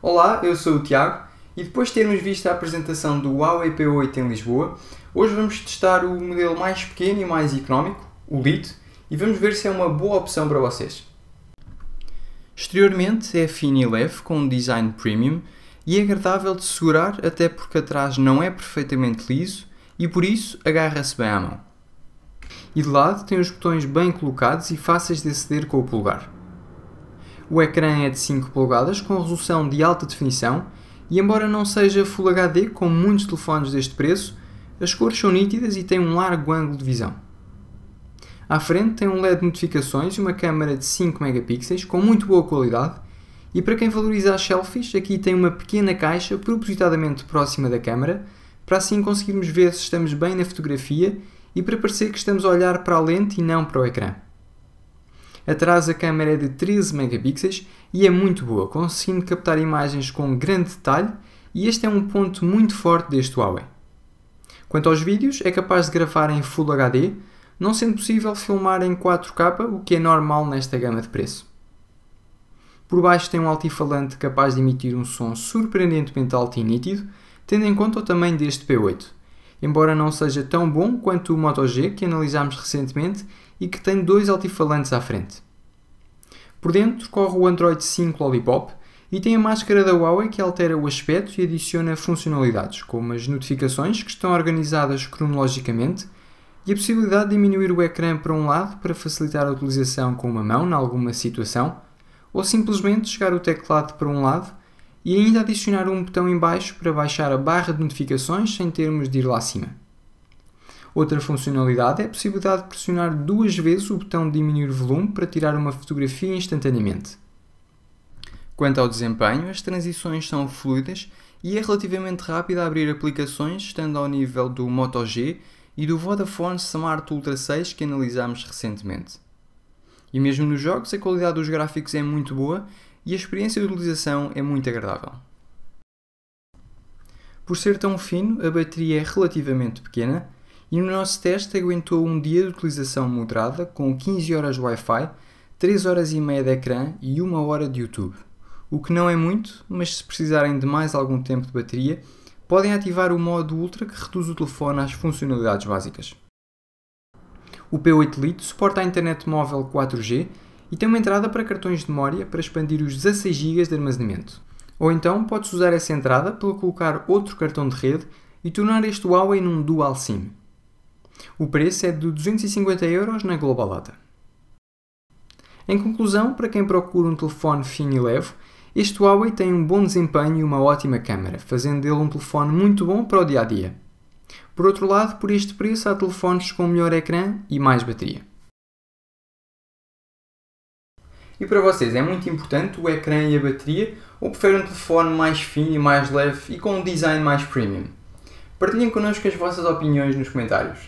Olá, eu sou o Tiago e depois de termos visto a apresentação do Huawei P8 em Lisboa, hoje vamos testar o modelo mais pequeno e mais económico, o Lite, e vamos ver se é uma boa opção para vocês. Exteriormente é fino e leve, com um design premium e é agradável de segurar até porque atrás não é perfeitamente liso e por isso agarra-se bem à mão. E de lado tem os botões bem colocados e fáceis de aceder com o polegar. O ecrã é de 5 polegadas com resolução de alta definição e embora não seja Full HD como muitos telefones deste preço, as cores são nítidas e têm um largo ângulo de visão. À frente tem um LED de notificações e uma câmera de 5 megapixels com muito boa qualidade e para quem valoriza as selfies, aqui tem uma pequena caixa propositadamente próxima da câmera para assim conseguirmos ver se estamos bem na fotografia e para parecer que estamos a olhar para a lente e não para o ecrã. Atrás a câmera é de 13 megapixels e é muito boa, conseguindo captar imagens com grande detalhe e este é um ponto muito forte deste Huawei. Quanto aos vídeos, é capaz de gravar em Full HD, não sendo possível filmar em 4K, o que é normal nesta gama de preço. Por baixo tem um altifalante capaz de emitir um som surpreendentemente alto e nítido, tendo em conta o tamanho deste P8 embora não seja tão bom quanto o Moto G que analisámos recentemente e que tem dois altifalantes à frente. Por dentro corre o Android 5 Lollipop e tem a máscara da Huawei que altera o aspecto e adiciona funcionalidades, como as notificações que estão organizadas cronologicamente e a possibilidade de diminuir o ecrã para um lado para facilitar a utilização com uma mão em alguma situação, ou simplesmente chegar o teclado para um lado e ainda adicionar um botão em baixo para baixar a barra de notificações sem termos de ir lá acima. Outra funcionalidade é a possibilidade de pressionar duas vezes o botão de diminuir volume para tirar uma fotografia instantaneamente. Quanto ao desempenho, as transições são fluidas e é relativamente rápido abrir aplicações, estando ao nível do Moto G e do Vodafone Smart Ultra 6 que analisámos recentemente. E mesmo nos jogos, a qualidade dos gráficos é muito boa e a experiência de utilização é muito agradável. Por ser tão fino, a bateria é relativamente pequena e no nosso teste aguentou um dia de utilização moderada com 15 horas de Wi-Fi, 3 horas e meia de ecrã e 1 hora de YouTube. O que não é muito, mas se precisarem de mais algum tempo de bateria, podem ativar o modo Ultra que reduz o telefone às funcionalidades básicas. O P8 Lite suporta a internet móvel 4G e tem uma entrada para cartões de memória para expandir os 16 GB de armazenamento. Ou então podes usar essa entrada para colocar outro cartão de rede e tornar este Huawei num dual SIM. O preço é de 250 euros na Global Data. Em conclusão, para quem procura um telefone fino e leve, este Huawei tem um bom desempenho e uma ótima câmera, fazendo dele um telefone muito bom para o dia a dia. Por outro lado, por este preço há telefones com melhor ecrã e mais bateria. E para vocês, é muito importante o ecrã e a bateria ou preferem um telefone mais fino e mais leve e com um design mais premium? Partilhem connosco as vossas opiniões nos comentários.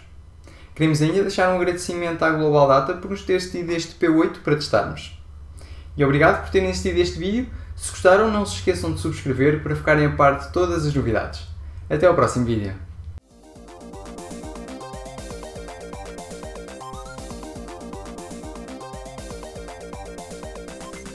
Queremos ainda deixar um agradecimento à Global Data por nos ter cedido este P8 para testarmos. E obrigado por terem assistido este vídeo. Se gostaram, não se esqueçam de subscrever para ficarem a par de todas as novidades. Até ao próximo vídeo.